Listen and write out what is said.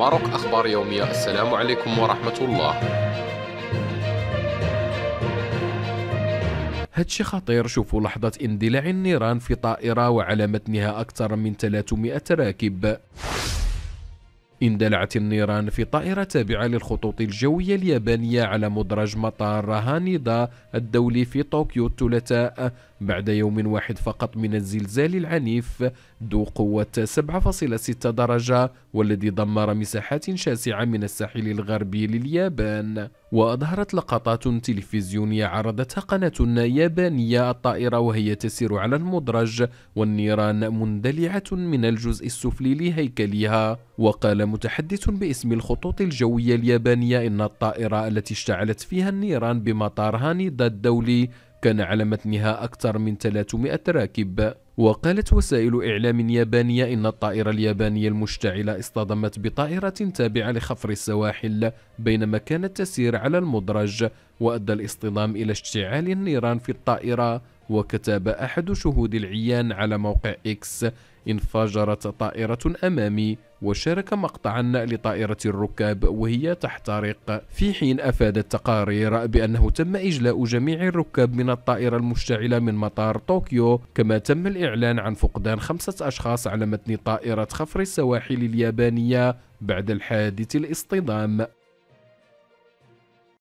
ماروك أخبار يومية السلام عليكم ورحمة الله هادشي خطير شوفوا لحظة اندلاع النيران في طائرة وعلى متنها أكثر من 300 راكب اندلعت النيران في طائرة تابعة للخطوط الجوية اليابانية على مدرج مطار هانيدا الدولي في طوكيو الثلاثاء بعد يوم واحد فقط من الزلزال العنيف ذو قوة 7.6 درجة والذي دمر مساحات شاسعة من الساحل الغربي لليابان وأظهرت لقطات تلفزيونية عرضتها قناة يابانية الطائرة وهي تسير على المدرج والنيران مندلعة من الجزء السفلي لهيكلها وقال متحدث باسم الخطوط الجوية اليابانية إن الطائرة التي اشتعلت فيها النيران بمطار هانيدا الدولي كان على متنها أكثر من 300 راكب وقالت وسائل إعلام يابانية إن الطائرة اليابانية المشتعلة اصطدمت بطائرة تابعة لخفر السواحل بينما كانت تسير على المدرج وأدى الاصطدام إلى اشتعال النيران في الطائرة وكتب أحد شهود العيان على موقع إكس انفجرت طائرة أمامي وشارك مقطعا لطائرة الركاب وهي تحترق في حين أفادت تقارير بأنه تم إجلاء جميع الركاب من الطائرة المشتعلة من مطار طوكيو كما تم الإعلان عن فقدان خمسة أشخاص على متن طائرة خفر السواحل اليابانية بعد الحادث الاصطدام